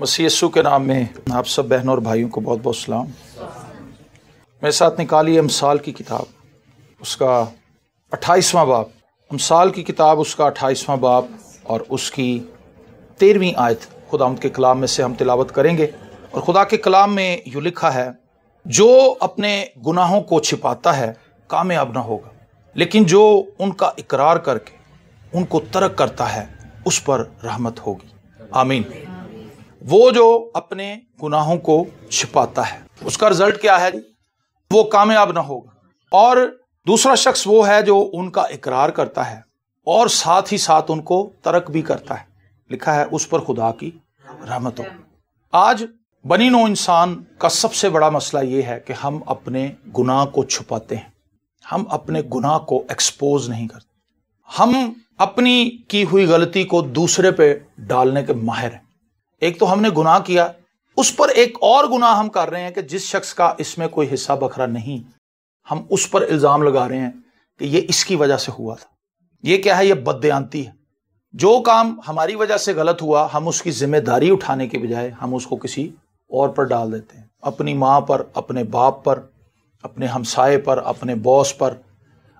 मसीसु के नाम में आप सब बहनों और भाइयों को बहुत बहुत सलाम मेरे साथ निकाली अमसाल की किताब उसका अट्ठाईसवां बाप अमसाल की किताब उसका अट्ठाईसवां बाप और उसकी तेरहवीं आयत खुदा के कलाम में से हम तिलावत करेंगे और खुदा के कलाम में यूँ लिखा है जो अपने गुनाहों को छिपाता है कामयाब ना होगा लेकिन जो उनका इकरार करके उनको तर्क करता है उस पर रहमत होगी आमीन वो जो अपने गुनाहों को छिपाता है उसका रिजल्ट क्या है जी वो कामयाब ना होगा और दूसरा शख्स वो है जो उनका इकरार करता है और साथ ही साथ उनको तर्क भी करता है लिखा है उस पर खुदा की रहमत हो आज बनी नो इंसान का सबसे बड़ा मसला ये है कि हम अपने गुनाह को छुपाते हैं हम अपने गुनाह को एक्सपोज नहीं करते हम अपनी की हुई गलती को दूसरे पे डालने के माहिर हैं एक तो हमने गुनाह किया उस पर एक और गुनाह हम कर रहे हैं कि जिस शख्स का इसमें कोई हिस्सा बखरा नहीं हम उस पर इल्ज़ाम लगा रहे हैं कि ये इसकी वजह से हुआ था ये क्या है ये बदयांती है जो काम हमारी वजह से गलत हुआ हम उसकी जिम्मेदारी उठाने के बजाय हम उसको किसी और पर डाल देते हैं अपनी माँ पर अपने बाप पर अपने हमसाए पर अपने बॉस पर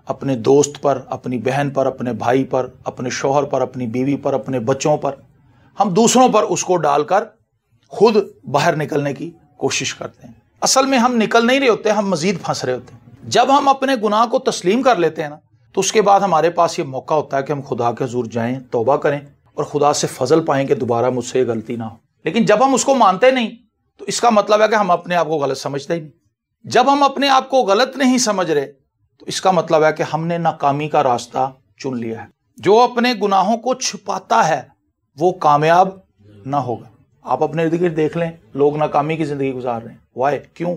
अपने दोस्त पर अपनी बहन पर अपने भाई पर अपने शोहर पर अपनी बीवी पर अपने बच्चों पर हम दूसरों पर उसको डालकर खुद बाहर निकलने की कोशिश करते हैं असल में हम निकल नहीं रहे होते हम मजीद फंस रहे होते हैं जब हम अपने गुनाह को तस्लीम कर लेते हैं ना तो उसके बाद हमारे पास ये मौका होता है कि हम खुदा के हजूर जाएं तोबा करें और खुदा से फजल पाएं कि दोबारा मुझसे गलती ना हो लेकिन जब हम उसको मानते नहीं तो इसका मतलब है कि हम अपने आप को गलत समझते ही नहीं जब हम अपने आप को गलत नहीं समझ रहे तो इसका मतलब है कि हमने नाकामी का रास्ता चुन लिया है जो अपने गुनाहों को छुपाता है वो कामयाब ना होगा आप अपने इर्द गिर्द देख लें लोग नाकामी की जिंदगी गुजार रहे हैं वाई क्यों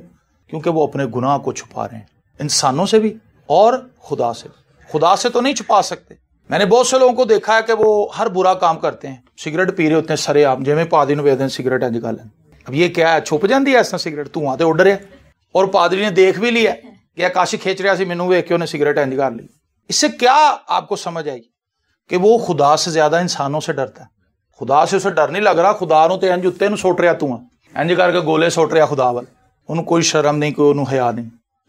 क्योंकि वो अपने गुनाह को छुपा रहे हैं इंसानों से भी और खुदा से खुदा से तो नहीं छुपा सकते मैंने बहुत से लोगों को देखा है कि वो हर बुरा काम करते हैं सिगरेट पी रहे होते हैं सरे आप जिमें पादरी ने बेहद सिगरेट अजकल अब ये क्या है छुप जाती है ऐसा सिगरेट धुआं तो उड़ ਉੱਡ और पादरी ने देख भी लिया कि आकाशी खेच रहा ਰਿਹਾ वे क्यों ਵੇਖ ਕੇ ਉਹਨੇ ਸਿਗਰਟ ली इससे क्या आपको समझ आई कि वो खुदा से ज़्यादा इंसानों से डरता है ਖੁਦਾ ਸੇ ਉਸੇ ਡਰ ਨਹੀਂ ਲੱਗ ਰਿਹਾ ਖੁਦਾ ਨੂੰ ਤੇ ਇੰਜ ਉੱਤੇ ਨੂੰ ਸੋਟ ਰਿਹਾ ਤੂੰ ਇੰਜ ਕਰਕੇ ਗੋਲੇ ਸੋਟ ਰਿਹਾ ਖੁਦਾ ਵੱਲ ਉਹਨੂੰ ਕੋਈ ਸ਼ਰਮ ਨਹੀਂ ਕੋਈ ਉਹਨੂੰ ਹਿਆ ਨਹੀਂ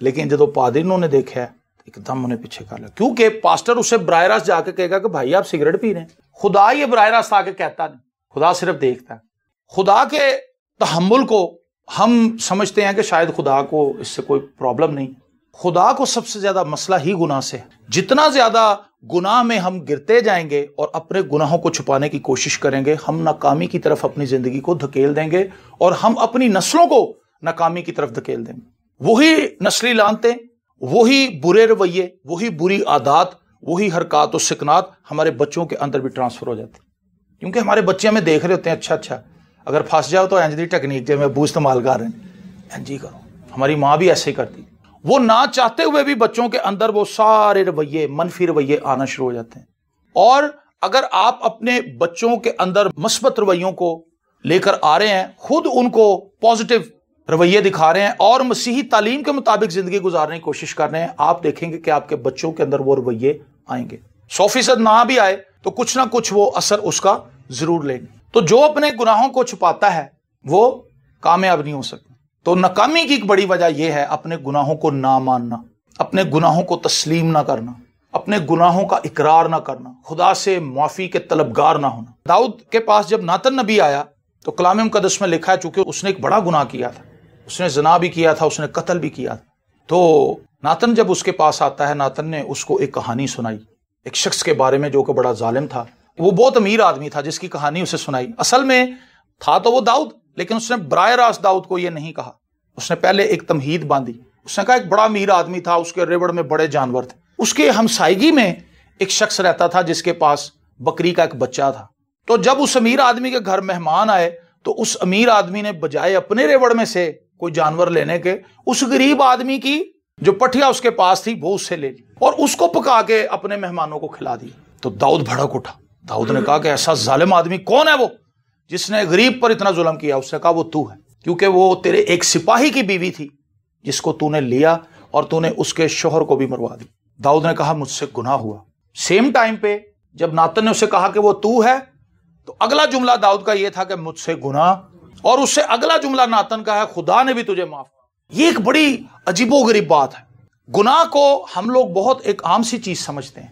ਲੇਕਿਨ ਜਦੋਂ ਪਾਦਰੀ ਨੂੰ ਉਹਨੇ ਦੇਖਿਆ एकदम उन्हें पीछे कर लिया क्योंकि पास्टर उसे बरह रास्त कहेगा कि भाई आप सिगरेट पी रहे खुदा ये बरह आके कहता नहीं खुदा सिर्फ देखता है खुदा के तहमुल को हम समझते हैं कि शायद खुदा को इससे कोई प्रॉब्लम नहीं खुदा को सबसे ज्यादा मसला ही गुनाह से है जितना ज्यादा गुनाह में हम गिरते जाएंगे और अपने गुनाहों को छुपाने की कोशिश करेंगे हम नाकामी की तरफ अपनी जिंदगी को धकेल देंगे और हम अपनी नस्लों को नाकामी की तरफ धकेल देंगे वही नस्ली लानते वही बुरे रवैये वही बुरी आदात वही हरकत और सिकनात हमारे बच्चों के अंदर भी ट्रांसफर हो जाती क्योंकि हमारे बच्चे हमें देख रहे होते हैं अच्छा अच्छा अगर फंस जाओ तो एंजी टेक्निक जब मैं बू इस्तेमाल कर रहे हैं एंजी करो हमारी माँ भी ऐसे ही करती वो ना चाहते हुए भी बच्चों के अंदर वो सारे रवैये मनफी रवैये आना शुरू हो जाते हैं और अगर आप अपने बच्चों के अंदर मस्बत रवैयों को लेकर आ रहे हैं खुद उनको पॉजिटिव रवैये दिखा रहे हैं और मसीही तालीम के मुताबिक जिंदगी गुजारने की कोशिश कर रहे हैं आप देखेंगे कि आपके बच्चों के अंदर वो रवैये आएंगे सौ फीसद ना भी आए तो कुछ ना कुछ वो असर उसका जरूर लेंगे तो जो अपने गुनाहों को छुपाता है वो कामयाब नहीं हो सकता तो नाकामी की एक बड़ी वजह यह है अपने गुनाहों को ना मानना अपने गुनाहों को तस्लीम ना करना अपने गुनाहों का इकरार ना करना खुदा से मुआफ़ी के तलबगार ना होना दाऊद के पास जब नातन नबी आया तो कलाम कदस में लिखा है चूंकि उसने एक बड़ा गुनाह किया था उसने जना भी किया था उसने कत्ल भी किया था तो नातन जब उसके पास आता है नातन ने उसको एक कहानी सुनाई एक शख्स के बारे में जो कि बड़ा जालिम था वो बहुत अमीर आदमी था जिसकी कहानी उसे सुनाई असल में था तो वो दाऊद लेकिन उसने ब्राह रास्त दाऊद को यह नहीं कहा उसने पहले एक तमहीद बांधी उसने कहा एक बड़ा अमीर आदमी था उसके रेवड़ में बड़े जानवर थे उसके हमसाइगी में एक शख्स रहता था जिसके पास बकरी का एक बच्चा था तो जब उस अमीर आदमी के घर मेहमान आए तो उस अमीर आदमी ने बजाय अपने रेवड़ में से कोई जानवर लेने के उस गरीब आदमी की जो पठिया उसके पास थी वो उससे ले ली और उसको पका के अपने मेहमानों को खिला दी तो दाऊद भड़क उठा दाऊद ने कहा कि ऐसा जालिम आदमी कौन है वो जिसने गरीब पर इतना जुलम किया उससे कहा वो तू है क्योंकि वो तेरे एक सिपाही की बीवी थी जिसको तूने लिया और तूने उसके शोहर को भी मरवा दी दाऊद ने कहा मुझसे गुना हुआ सेम टाइम पे जब नातन ने उसे कहा कि वो तू है तो अगला जुमला दाऊद का यह था कि मुझसे गुना और उससे अगला जुमला नातन का है खुदा ने भी तुझे माफ ये एक बड़ी अजीबोगरीब बात है गुनाह को हम लोग बहुत एक आम सी चीज समझते हैं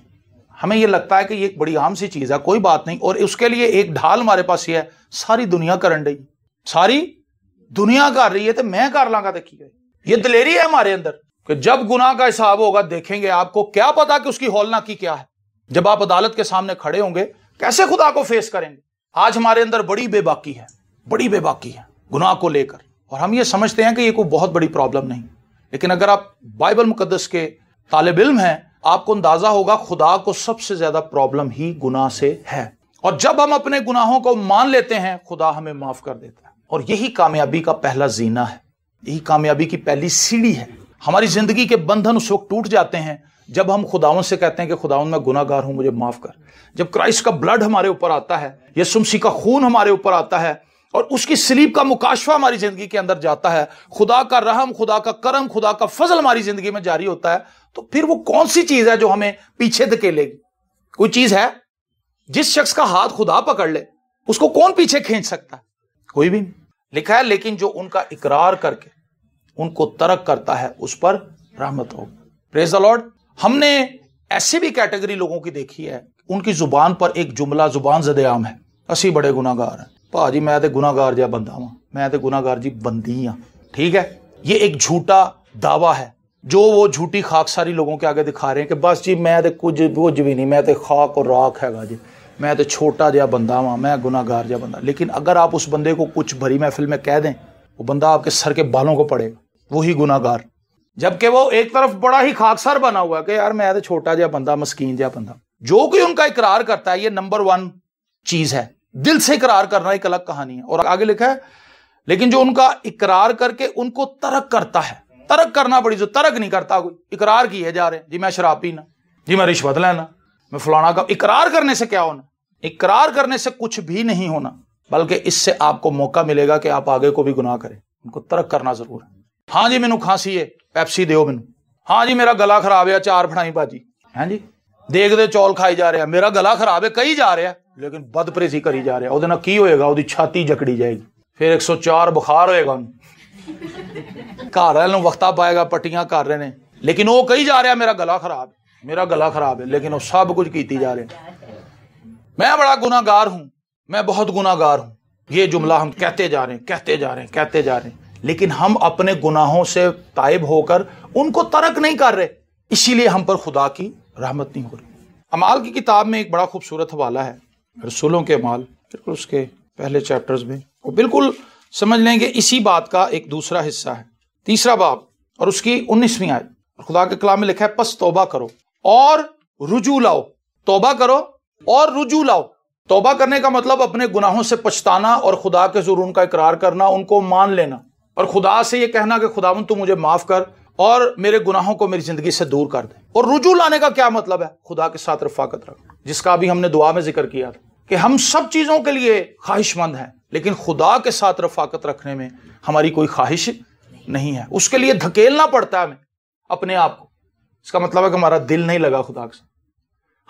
हमें ये लगता है कि ये बड़ी आम सी चीज़ है कोई बात नहीं और उसके लिए एक ढाल हमारे पास ये है सारी दुनिया कर रही सारी दुनिया कर रही है तो मैं कर लांगा देखी गई ये दलेरी है हमारे अंदर कि जब गुनाह का हिसाब होगा देखेंगे आपको क्या पता कि उसकी हौलना की क्या है जब आप अदालत के सामने खड़े होंगे कैसे खुदा को फेस करेंगे आज हमारे अंदर बड़ी बेबाकी है बड़ी बेबाकी है गुनाह को लेकर और हम ये समझते हैं कि ये कोई बहुत बड़ी प्रॉब्लम नहीं लेकिन अगर आप बाइबल मुकदस के तालब इल्म हैं आपको अंदाजा होगा खुदा को सबसे ज्यादा प्रॉब्लम ही गुनाह से है और जब हम अपने गुनाहों को मान लेते हैं खुदा हमें माफ कर देता है और यही कामयाबी का पहला जीना है यही कामयाबी की पहली सीढ़ी है हमारी जिंदगी के बंधन उस वक्त टूट जाते हैं जब हम खुदावन से कहते हैं कि खुदावन मैं गुनागार हूं मुझे माफ कर जब क्राइस्ट का ब्लड हमारे ऊपर आता है यह सुमसी का खून हमारे ऊपर आता है और उसकी स्लीप का मुकाशवा हमारी जिंदगी के अंदर जाता है खुदा का रहम खुदा का करम खुदा का फजल हमारी जिंदगी में जारी होता है तो फिर वो कौन सी चीज है जो हमें पीछे धकेलेगी कोई चीज है जिस शख्स का हाथ खुदा पकड़ ले उसको कौन पीछे खींच सकता है कोई भी नहीं लिखा है लेकिन जो उनका इकरार करके उनको तरक करता है उस पर रहमत हो प्रेज द लॉर्ड हमने ऐसी भी कैटेगरी लोगों की देखी है उनकी जुबान पर एक जुमला जुबान जदेआम है असी बड़े गुनागार हैं भाजी मैं गुनागार जहा बंदा वहां मैं गुनागार जी बंदी हाँ ठीक है ये एक झूठा दावा है जो वो झूठी खाक सारी लोगों के आगे दिखा रहे हैं कि बस जी मैं तो कुछ कुछ भी नहीं मैं तो खाक और राख हैगा जी मैं तो छोटा जहा बंदा वहाँ मैं गुनागार जहा बंदा लेकिन अगर आप उस बंदे को कुछ भरी महफिल में कह दें वो बंदा आपके सर के बालों को पड़ेगा वही गुनागार जबकि वो एक तरफ बड़ा ही खाकसार बना हुआ कि यार मैं तो छोटा जहा बंदा मस्कीन जहा बंदा जो कोई उनका इकरार करता है ये नंबर वन चीज है दिल से इकरार करना एक अलग कहानी है और आगे लिखा है लेकिन जो उनका इकरार करके उनको तरक करता है तर्क करना बड़ी जो तर्क नहीं करता कोई इकरार किए जा रहे जी मैं शराब पीना जी मैं रिश्वत लेना मैं फलाना का इकरार करने से क्या होना इकरार करने से कुछ भी नहीं होना बल्कि इससे आपको मौका मिलेगा कि आप आगे को भी गुनाह करें उनको तर्क करना जरूर है हाँ जी मैनू खांसी है पैप्सी दो मैनू हाँ जी मेरा गला खराब है चार फड़ाई भाजी है जी देख दे चौल खाई जा रहा मेरा गला खराब है कही जा रहा है लेकिन बदपरेसी करी जा रहा ਉਹਦੇ ਨਾਲ ਕੀ ਹੋਏਗਾ ਉਹਦੀ ਛਾਤੀ ਜਕੜੀ ਜਾਏਗੀ ਫਿਰ 104 ਬੁਖਾਰ ਹੋਏਗਾ ਉਹਨੂੰ घर ਵਾਲਿਆਂ ਨੂੰ ਵਕਤਾ ਪਾਏਗਾ ਪੱਟੀਆਂ ਕਰ ਰਹੇ ਨੇ ਲੇਕਿਨ ਉਹ ਕਹੀ ਜਾ ਰਿਹਾ ਮੇਰਾ ਗਲਾ ਖਰਾਬ ਹੈ ਮੇਰਾ ਗਲਾ ਖਰਾਬ ਹੈ ਲੇਕਿਨ ਉਹ ਸਭ ਕੁਝ ਕੀਤੀ ਜਾ मैं बड़ा गुनागार हूं मैं बहुत गुनागार हूं ये जुमला हम कहते जा रहे हैं कहते जा रहे हैं कहते जा रहे हैं लेकिन हम अपने गुनाहों से तायब होकर उनको तर्क नहीं कर रहे इसीलिए हम पर खुदा की रहमत नहीं हो रही अमाल की किताब में एक बड़ा खूबसूरत हवाला है रसूलों के अमाल बिल्कुल उसके पहले चैप्टर्स में वो बिल्कुल समझ लेंगे इसी बात का एक दूसरा हिस्सा है तीसरा बाब और उसकी उन्नीसवीं आय खुदा के कलाम में लिखा है पस तोबा करो और रुजू लाओ तोबा करो और रुजू लाओ तोबा करने का मतलब अपने गुनाहों से पछताना और खुदा के जरूर उनका इकरार करना उनको मान लेना और खुदा से यह कहना कि खुदावन तू मुझे माफ कर और मेरे गुनाहों को मेरी जिंदगी से दूर कर दे और रुजू लाने का क्या मतलब है खुदा के साथ रफाकत रख जिसका अभी हमने दुआ में जिक्र किया था कि हम सब चीजों के लिए ख्वाहिशमंद हैं लेकिन खुदा के साथ रफाकत रखने में हमारी कोई ख्वाहिश नहीं है उसके लिए धकेलना पड़ता है हमें अपने आप को इसका मतलब है कि हमारा दिल नहीं लगा खुदा के साथ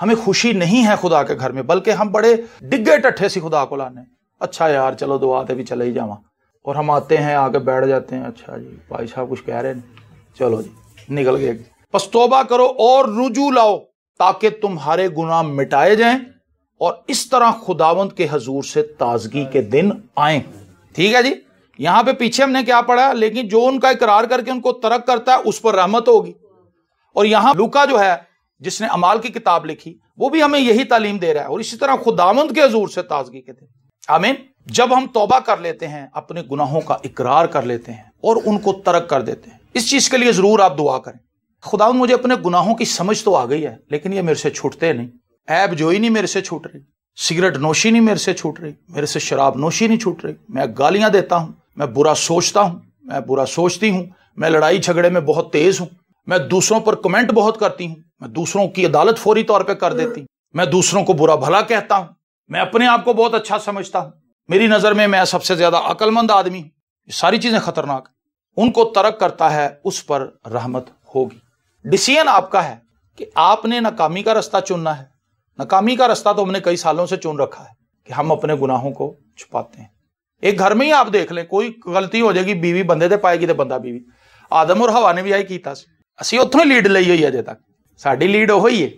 हमें खुशी नहीं है खुदा के घर में बल्कि हम बड़े डिग्गे टट्ठे से खुदा को लाने अच्छा यार चलो दुआ आते भी चले ही जावा और हम आते हैं आके बैठ जाते हैं अच्छा जी भाई साहब कुछ कह रहे हैं चलो जी निकल गए बस तोबा करो और रुजू लाओ ताकि तुम्हारे गुनाह मिटाए जाएं और इस तरह खुदावंत के हजूर से ताजगी के दिन आए ठीक है जी यहां पे पीछे हमने क्या पढ़ा लेकिन जो उनका इकरार करके उनको तरक करता है उस पर रहमत होगी और यहां लुका जो है जिसने अमाल की किताब लिखी वो भी हमें यही तालीम दे रहा है और इसी तरह खुदावंत के हजूर से ताजगी के दिन आमीन जब हम तोबा कर लेते हैं अपने गुनाहों का इकरार कर लेते हैं और उनको तरक कर देते हैं इस चीज के लिए जरूर आप दुआ करें खुदा मुझे अपने गुनाहों की समझ तो आ गई है लेकिन ये मेरे से छूटते नहीं ऐब जोई नहीं मेरे से छूट रही सिगरेट नोशी नहीं मेरे से छूट रही मेरे से शराब नोशी नहीं छूट रही मैं गालियां देता हूं मैं बुरा सोचता हूं मैं बुरा सोचती हूं मैं लड़ाई झगड़े में बहुत तेज हूं मैं दूसरों पर कमेंट बहुत करती हूं मैं दूसरों की अदालत फौरी तौर पर कर देती मैं दूसरों को बुरा भला कहता हूं मैं अपने आप को बहुत अच्छा समझता हूं मेरी नजर में मैं सबसे ज्यादा अकलमंद आदमी हूं सारी चीजें खतरनाक उनको तर्क करता है उस पर रहमत होगी डिसीजन आपका है कि आपने नाकामी का रास्ता चुनना है नाकामी का रास्ता तो हमने कई सालों से चुन रखा है कि हम अपने गुनाहों को छुपाते हैं एक घर में ही आप देख लें कोई गलती हो जाएगी बीवी बंदे दे पाएगी तो बंदा बीवी आदम और हवा ने भी आई की था असं उतों लीड ली हुई अजे तक साड़ी लीड ओ ही है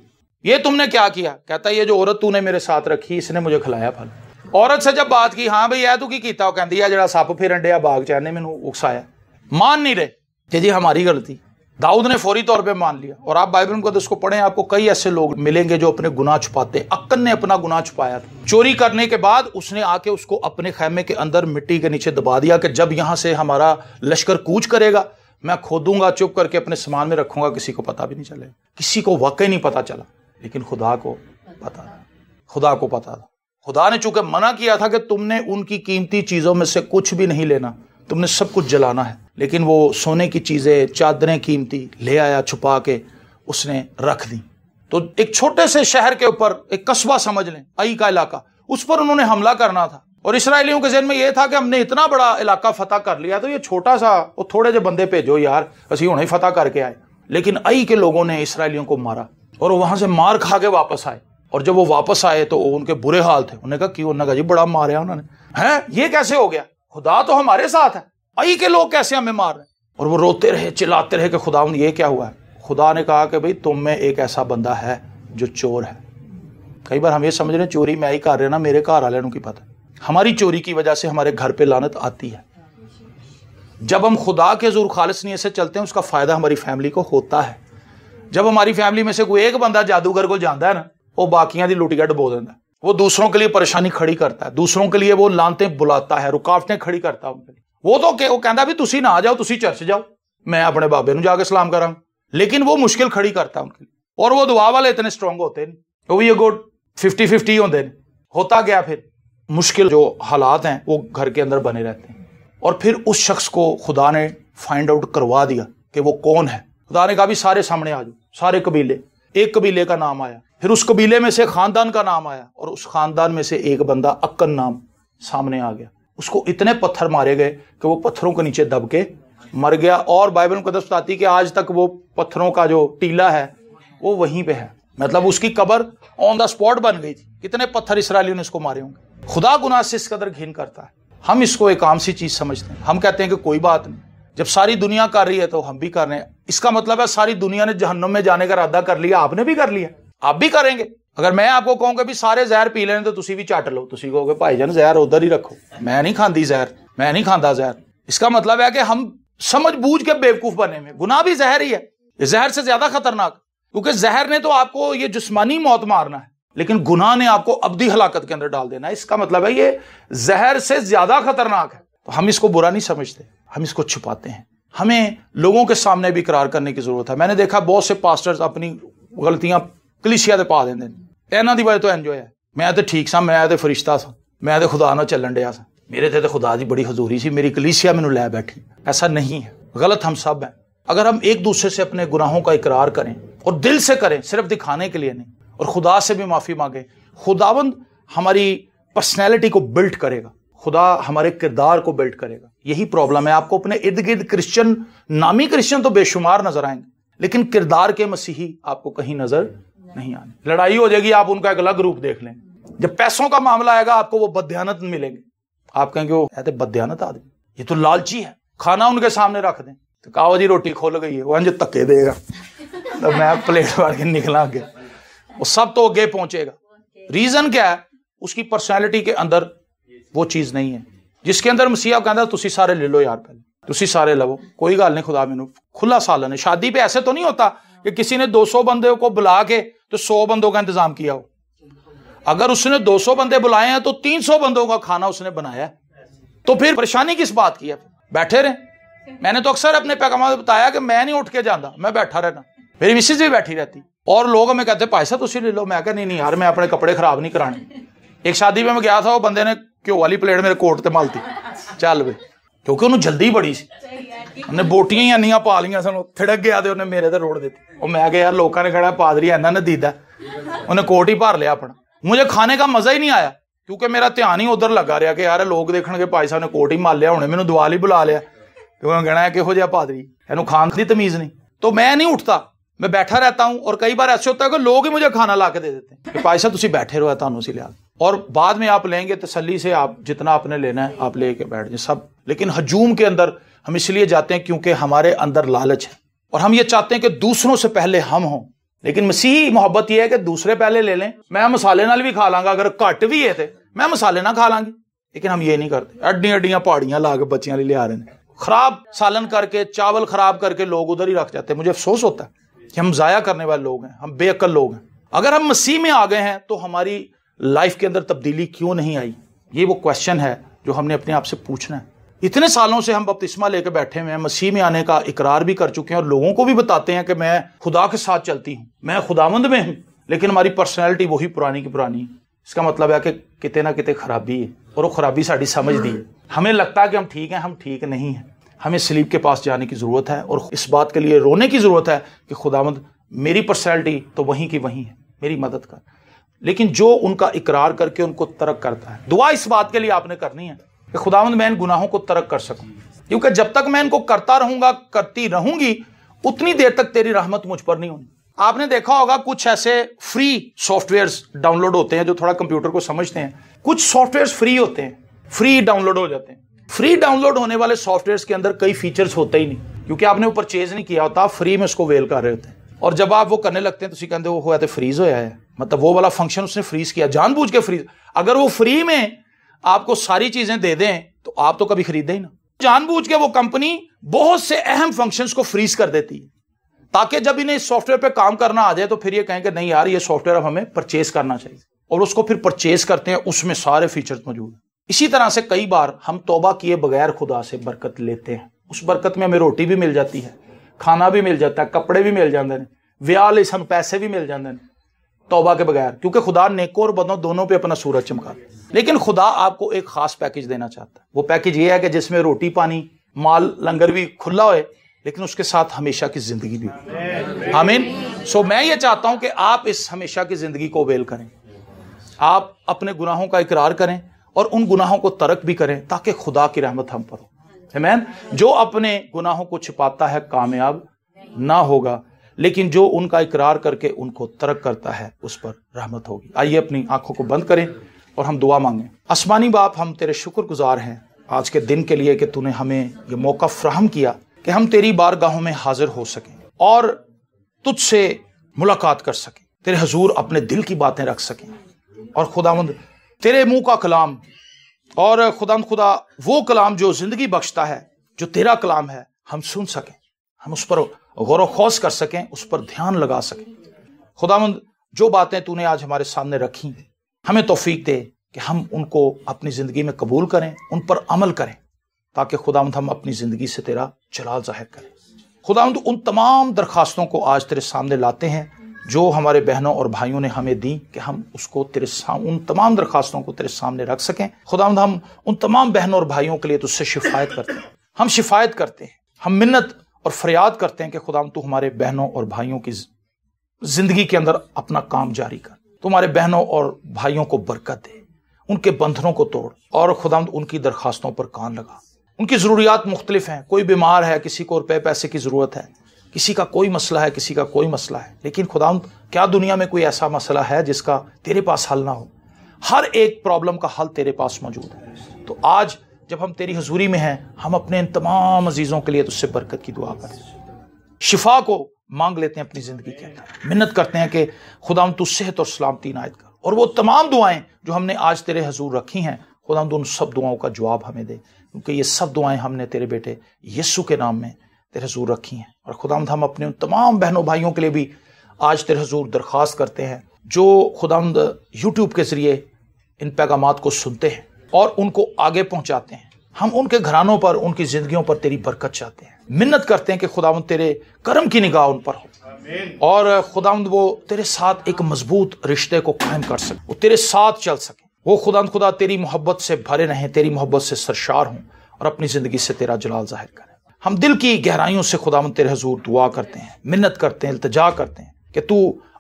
ये तुमने क्या किया कहता ये जो औरत तूने मेरे साथ रखी इसने मुझे खिलाया फल औरत से जब बात की हाँ भाई यह तू की किया कहती है जरा सप फिर अंडे बाग चैन ने मैंने उकसाया मान नहीं रहे कि जी हमारी गलती दाऊद ने फौरी तौर पे मान लिया और आप बाइबल को इसको पढ़ें आपको कई ऐसे लोग मिलेंगे जो अपने गुनाह छुपाते हैं अक्कन ने अपना गुनाह छुपाया था चोरी करने के बाद उसने आके उसको अपने खैमे के अंदर मिट्टी के नीचे दबा दिया कि जब यहां से हमारा लश्कर कूच करेगा मैं खोदूंगा चुप करके अपने सामान में रखूंगा किसी को पता भी नहीं चले किसी को वाकई नहीं पता चला लेकिन खुदा को पता था खुदा को पता था खुदा ने चूंकि मना किया था कि तुमने उनकी कीमती चीज़ों में से कुछ भी नहीं लेना तुमने सब कुछ जलाना है लेकिन वो सोने की चीज़ें चादरें कीमती ले आया छुपा के उसने रख दी तो एक छोटे से शहर के ऊपर एक कस्बा समझ लें आई का इलाका उस पर उन्होंने हमला करना था और इसराइलियों के जहन में यह था कि हमने इतना बड़ा इलाका फतेह कर लिया तो ये छोटा सा वो थोड़े जे बंदे भेजो यार असं उन्हें ही फतेह करके आए लेकिन आई के लोगों ने इसराइलियों को मारा और वहां से मार खा के वापस आए और जब वो वापस आए तो उनके बुरे हाल थे उन्होंने कहा कि उन्होंने कहा जी बड़ा मारे उन्होंने हैं ये कैसे हो गया खुदा तो हमारे साथ है आई के लोग कैसे हमें मार रहे और वो रोते रहे चिल्लाते रहे कि खुदा ये क्या हुआ है खुदा ने कहा कि भाई तुम में एक ऐसा बंदा है जो चोर है कई बार हम ये समझ रहे हैं चोरी मैं ही कर रहे ना मेरे घर वाले की पता हमारी चोरी की वजह से हमारे घर पे लानत आती है जब हम खुदा के जोर खालस नीयत से चलते हैं उसका फ़ायदा हमारी फैमिली को होता है जब हमारी फैमिली में से कोई एक बंदा जादूगर को जाता है ना वो बाकियां की लुट गया डबो देता है वो दूसरों के लिए परेशानी खड़ी करता है दूसरों के लिए वो लानते बुलाता है रुकावटें खड़ी करता है वो तो के, वो कहता भी तुम ना आ जाओ तुम चर्च जाओ मैं अपने बाबे जाके सलाम करा लेकिन वो मुश्किल खड़ी करता है उनके लिए और वो दुआ वाले इतने स्ट्रांग होते नहीं वो भी ये गुड फिफ्टी फिफ्टी होते हैं होता गया फिर मुश्किल जो हालात हैं वो घर के अंदर बने रहते हैं और फिर उस शख्स को खुदा ने फाइंड आउट करवा दिया कि वो कौन है खुदा ने कहा भी सारे सामने आ जाओ सारे कबीले एक कबीले का नाम आया फिर उस कबीले में से खानदान का नाम आया और उस खानदान में से एक बंदा अक्कन नाम सामने आ गया उसको इतने पत्थर मारे गए कि वो पत्थरों के नीचे दब के मर गया और बाइबल मुकदस बताती कि आज तक वो पत्थरों का जो टीला है वो वहीं पे है मतलब उसकी कबर ऑन द स्पॉट बन गई थी कितने पत्थर इसराइलियों ने उसको मारे होंगे खुदा गुनाह से इस कदर घिन करता है हम इसको एक आम सी चीज समझते हैं हम कहते हैं कि कोई बात नहीं जब सारी दुनिया कर रही है तो हम भी कर रहे हैं इसका मतलब है सारी दुनिया ने जहन्नम में जाने का इरादा कर लिया आपने भी कर लिया आप भी करेंगे अगर मैं आपको कहूंगा भी सारे जहर पी लेने तो तुम भी चट लो तुम कहोगे जान जहर उधर ही रखो मैं नहीं खाती जहर मैं नहीं खाता जहर इसका मतलब है कि हम समझ बूझ के बेवकूफ बने में गुना भी जहर ही है जहर से ज्यादा खतरनाक क्योंकि जहर ने तो आपको ये जिसमानी मौत मारना है लेकिन गुना ने आपको अबदी हलाकत के अंदर डाल देना है इसका मतलब है ये जहर से ज्यादा खतरनाक है तो हम इसको बुरा नहीं समझते हम इसको छुपाते हैं हमें लोगों के सामने भी करार करने की जरूरत है मैंने देखा बहुत से पास्टर्स अपनी गलतियां ਕਲੀਸ਼ੀਆ ਤੇ ਪਾ ਦਿੰਦੇ ਨੇ ਇਹਨਾਂ ਦੀ ਵਜ੍ਹਾ ਤੋਂ ਇੰਜ ਹੋਇਆ ਮੈਂ ਤੇ ਠੀਕ ਸਾਂ ਮੈਂ ਤੇ ਫਰਿਸ਼ਤਾ ਸਾਂ ਮੈਂ ਤੇ ਖੁਦਾ ਨਾਲ ਚੱਲਣ ਡਿਆ ਸਾਂ ਮੇਰੇ ਤੇ ਤੇ ਖੁਦਾ ਦੀ ਬੜੀ ਹਜ਼ੂਰੀ ਸੀ ਮੇਰੀ ਕਲੀਸ਼ੀਆ ਮੈਨੂੰ ਲੈ ਬੈਠੀ ਐਸਾ ਨਹੀਂ ਹੈ गलत हम सब हैं अगर हम एक दूसरे से अपने गुनाहों का इकरार करें और दिल से करें सिर्फ दिखाने के लिए नहीं और खुदा से भी माफ़ी मांगे खुदावंद हमारी पर्सनैलिटी को बिल्ट करेगा खुदा हमारे किरदार को बिल्ट करेगा यही प्रॉब्लम है आपको अपने इर्द गिर्द क्रिश्चन नामी क्रिश्चियन तो बेशुमार नजर आएंगे लेकिन किरदार के मसीही आपको कहीं नजर नहीं आने लड़ाई हो जाएगी आप उनका एक अलग रूप देख लें जब पैसों का मामला आएगा आपको वो बध्यानत मिलेंगे आप कहेंगे वो कहते तो बध्यानत आदमी ये तो लालची है खाना उनके सामने रख दें तो कहा जी रोटी खोल गई है वो जो धक्के देगा तो मैं प्लेट मार के निकला आगे वो सब तो अगे पहुंचेगा रीजन क्या है उसकी पर्सनैलिटी के अंदर वो चीज नहीं है जिसके अंदर मसीहा कहता तुम सारे ले लो यार पहले तुम सारे लवो कोई गल नहीं खुदा मैनू खुला सालन है शादी पे ऐसे तो नहीं होता कि किसी ने 200 बंदे को बुला के तो सौ बंदों का इंतजाम किया हो अगर उसने दो सौ बंदे बुलाए हैं तो सौ बंदों का खाना उसने बनाया तो फिर परेशानी किस बात की है बैठे रहे मैंने तो अक्सर अपने पैगाम में बताया कि मैं नहीं उठ के जाता मैं बैठा रहना मेरी मिसिज भी बैठी रहती और लोग हमें कहते भाई साहब तुम ले लो मैं कह नहीं नहीं यार मैं अपने कपड़े खराब नहीं कराने एक शादी में मैं गया था वो बंदे ने क्यों वाली प्लेट मेरे कोट ते मालती चल वे क्योंकि उन्होंने जल्दी बड़ी सी ਨੇ ਬੋਟੀਆਂ ਹੀ ਆਨੀਆਂ ਪਾ ਲੀਆਂ ਸਾਨੂੰ ਥੜਕ ਗਿਆ ਤੇ ਉਹਨੇ ਮੇਰੇ ਤੇ ਰੋੜ ਦਿੱਤੀ ਉਹ ਮੈਂ ਗਿਆ ਯਾਰ ਲੋਕਾਂ ਨੇ ਖੜਾ ਪਾਦਰੀ ਐਨਾ ਦੀਦਾ ਉਹਨੇ ਕੋਟ ਹੀ ਭਰ ਲਿਆ ਆਪਣਾ ਮੈਨੂੰ ਖਾਣੇ ਦਾ ਮਜ਼ਾ ਹੀ ਨਹੀਂ ਆਇਆ ਕਿਉਂਕਿ ਮੇਰਾ ਧਿਆਨ ਹੀ ਉਧਰ ਲੱਗਾ ਰਿਹਾ ਕਿ ਯਾਰ ਲੋਕ ਦੇਖਣਗੇ ਭਾਈ ਸਾਹਿਬ ਨੇ ਕੋਟ ਹੀ ਮਾਲ ਲਿਆ ਹੁਣੇ ਮੈਨੂੰ ਦਿਵਾਲੀ ਬੁਲਾ ਲਿਆ ਤੇ ਉਹਨਾਂ ਕਹਿਣਾ ਹੈ ਕਿਹੋ ਜਿਹਾ ਪਾਦਰੀ ਇਹਨੂੰ ਖਾਣ ਦੀ ਤਮੀਜ਼ ਨਹੀਂ ਤੋਂ ਮੈਂ ਨਹੀਂ ਉੱਠਦਾ ਮੈਂ ਬੈਠਾ ਰਹਤਾ ਹਾਂ ਔਰ ਕਈ ਵਾਰ ਐਸੇ ਹੁੰਦਾ ਕਿ ਲੋਕ ਹੀ ਮੂਝੇ ਖਾਣਾ ਲਾ ਕੇ ਦੇ ਦਿੰਦੇ ਕਿ ਭਾਈ ਸਾਹਿਬ ਤੁਸੀਂ ਬੈਠੇ ਰਹੋ ਤੁਹਾਨੂੰ ਸੀ ਲਿਆ और बाद में आप लेंगे तसली से आप जितना आपने लेना है आप लेके बैठ जाए सब लेकिन हजूम के अंदर हम इसलिए जाते हैं क्योंकि हमारे अंदर लालच है और हम ये चाहते हैं कि दूसरों से पहले हम हों लेकिन मसीही मोहब्बत यह है कि दूसरे पहले ले लें मैं मसाले नाल भी खा लांगा अगर घट भी है तो मैं मसाले ना खा लांगी लेकिन हम ये नहीं करते अड्डिया अड्डिया पहाड़ियां ला के ले आ रहे हैं खराब सालन करके चावल खराब करके लोग उधर ही रख जाते हैं मुझे अफसोस होता है कि हम ज़ाया करने वाले लोग हैं हम बेअक्ल लोग हैं अगर हम मसीह में आ गए हैं तो हमारी लाइफ के अंदर तब्दीली क्यों नहीं आई ये वो क्वेश्चन है जो हमने अपने आप से पूछना है इतने सालों से हम बपतिस्मा लेकर बैठे हुए हैं मसीह में आने का इकरार भी कर चुके हैं और लोगों को भी बताते हैं कि मैं खुदा के साथ चलती हूँ मैं खुदावंद में हूँ लेकिन हमारी पर्सनैलिटी वही पुरानी की पुरानी है इसका मतलब है कि कितने ना कितने खराबी है और वो खराबी साड़ी समझ दी है हमें लगता है कि हम ठीक हैं हम ठीक नहीं हैं हमें स्लीप के पास जाने की ज़रूरत है और इस बात के लिए रोने की ज़रूरत है कि खुदामंद मेरी पर्सनैलिटी तो वहीं की वहीं है मेरी मदद कर लेकिन जो उनका इकरार करके उनको तर्क करता है दुआ इस बात के लिए आपने करनी है कि खुदावंद मैं इन गुनाहों को तर्क कर सकूं क्योंकि जब तक मैं इनको करता रहूंगा करती रहूंगी उतनी देर तक तेरी रहमत मुझ पर नहीं होनी आपने देखा होगा कुछ ऐसे फ्री सॉफ्टवेयर डाउनलोड होते हैं जो थोड़ा कंप्यूटर को समझते हैं कुछ सॉफ्टवेयर फ्री होते हैं फ्री डाउनलोड हो जाते हैं फ्री डाउनलोड होने वाले सॉफ्टवेयर के अंदर कई फीचर्स होते ही नहीं क्योंकि आपने वो परचेज नहीं किया होता फ्री में उसको वेल कर रहे होते हैं और जब आप वो करने लगते हैं तो कहते वो होया तो फ्रीज होया है मतलब वो वाला फंक्शन उसने फ्रीज किया जानबूझ के फ्रीज अगर वो फ्री में आपको सारी चीजें दे दें तो आप तो कभी खरीदे ही ना जानबूझ के वो कंपनी बहुत से अहम फंक्शंस को फ्रीज कर देती है ताकि जब इन्हें इस सॉफ्टवेयर पे काम करना आ जाए तो फिर ये कहें नहीं यार ये सॉफ्टवेयर अब हमें परचेज करना चाहिए और उसको फिर परचेज करते हैं उसमें सारे फीचर्स मौजूद हैं इसी तरह से कई बार हम तोबा किए बगैर खुदा से बरकत लेते हैं उस बरकत में हमें रोटी भी मिल जाती है भी मिल जाता है कपड़े भी मिल जाते हैं ਵਿਆਹ ਲਈ सू पैसे भी मिल जाते हैं तौबा के बगैर क्योंकि खुदा नेको और बदों दोनों पे अपना सूरज चमका लेकिन खुदा आपको एक खास पैकेज देना चाहता है वो पैकेज ये है कि जिसमें रोटी पानी माल लंगर भी खुला होए लेकिन उसके साथ हमेशा की जिंदगी भी आमीन सो मैं ये चाहता हूं कि आप इस हमेशा की जिंदगी को अवेल करें आप अपने गुनाहों का इकरार करें और उन गुनाहों को तर्क भी करें ताकि खुदा की रहमत हम पर हो मैन जो अपने गुनाहों को छिपाता है कामयाब ना होगा लेकिन जो उनका इकरार करके उनको तरक करता है उस पर रहमत होगी आइए अपनी आंखों को बंद करें और हम दुआ मांगें आसमानी बाप हम तेरे शुक्रगुजार हैं आज के दिन के लिए कि तूने हमें ये मौका फ्राहम किया कि हम तेरी बारगाहों में हाजिर हो सकें और तुझसे मुलाकात कर सकें तेरे हजूर अपने दिल की बातें रख सकें और खुदामंद तेरे मुंह का कलाम और खुदा खुदा वो कलाम जो जिंदगी बख्शता है जो तेरा कलाम है हम सुन सकें हम उस पर गौर खौस कर सकें उस पर ध्यान लगा सकें खुदामंद जो बातें तूने आज हमारे सामने रखी हमें तोफीक दे कि हम उनको अपनी ज़िंदगी में कबूल करें उन पर अमल करें ताकि खुदामंद हम अपनी ज़िंदगी से तेरा जलाल जाहिर करें खुदामंद उन तमाम दरखास्तों को आज तेरे सामने लाते हैं जो हमारे बहनों और भाइयों ने हमें दी कि हम उसको तेरे उन तमाम दरखास्तों को तेरे सामने रख सकें खुदा हम उन तमाम बहनों और भाइयों के लिए तुझसे शिफायत करते हैं हम शिफायत करते हैं हम मिन्नत और फरियाद करते हैं कि खुदा तू हमारे बहनों और भाइयों की जिंदगी के अंदर अपना काम जारी कर तुम्हारे बहनों और भाइयों को बरकत दे उनके बंधनों को तोड़ और खुदा उनकी दरखास्तों पर कान लगा उनकी ज़रूरियात मुख्तलिफ हैं कोई बीमार है किसी को रुपये पैसे की ज़रूरत है किसी का कोई मसला है किसी का कोई मसला है लेकिन खुदा क्या दुनिया में कोई ऐसा मसला है जिसका तेरे पास हल ना हो हर एक प्रॉब्लम का हल तेरे पास मौजूद है तो आज जब हम तेरी हजूरी में हैं हम अपने इन तमाम अजीज़ों के लिए तुझसे बरकत की दुआ करें शिफा को मांग लेते हैं अपनी ज़िंदगी के अंदर मिन्नत करते हैं कि खुदा तू सेहत और सलामती नायत कर और वो तमाम दुआएं जो हमने आज तेरे हजूर रखी हैं खुदा उन सब दुआओं का जवाब हमें दे क्योंकि ये सब दुआएं हमने तेरे बेटे यस्सु के नाम में तेरे हजूर रखी हैं और खुदाम हम अपने उन तमाम बहनों भाइयों के लिए भी आज तेरे हजूर दरख्वास्त करते हैं जो खुदाम यूट्यूब के ज़रिए इन पैगाम को सुनते हैं और उनको आगे पहुँचाते हैं हम उनके घरानों पर उनकी ज़िंदगियों पर तेरी बरकत चाहते हैं मिन्नत करते हैं कि खुदा तेरे कर्म की निगाह उन पर हो और खुदा वो तेरे साथ एक मजबूत रिश्ते को कायम कर सके वो तेरे साथ चल सके वो खुदा खुदा तेरी मोहब्बत से भरे रहें तेरी मोहब्बत से सरशार हों और अपनी ज़िंदगी से तेरा जलाल जाहिर करें हम दिल की गहराइयों से खुदा तेरे हजूर दुआ करते हैं मिन्नत करते हैं इल्तजा करते हैं कि तू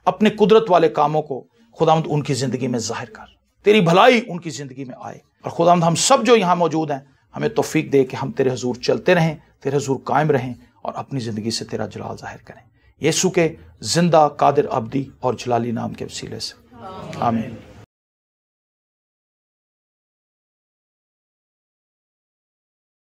अपने कुदरत वाले कामों को खुदामद उनकी ज़िंदगी में जाहिर कर तेरी भलाई उनकी ज़िंदगी में आए और खुदामद हम सब जो यहाँ मौजूद हैं हमें तोफ़ीक दे कि हम तेरे हजूर चलते रहें तेरे हजूर कायम रहें और अपनी ज़िंदगी से तेरा जलाल जाहिर करें यसु के जिंदा कादिर अब्दी और जलाली नाम के वसीले से आमीन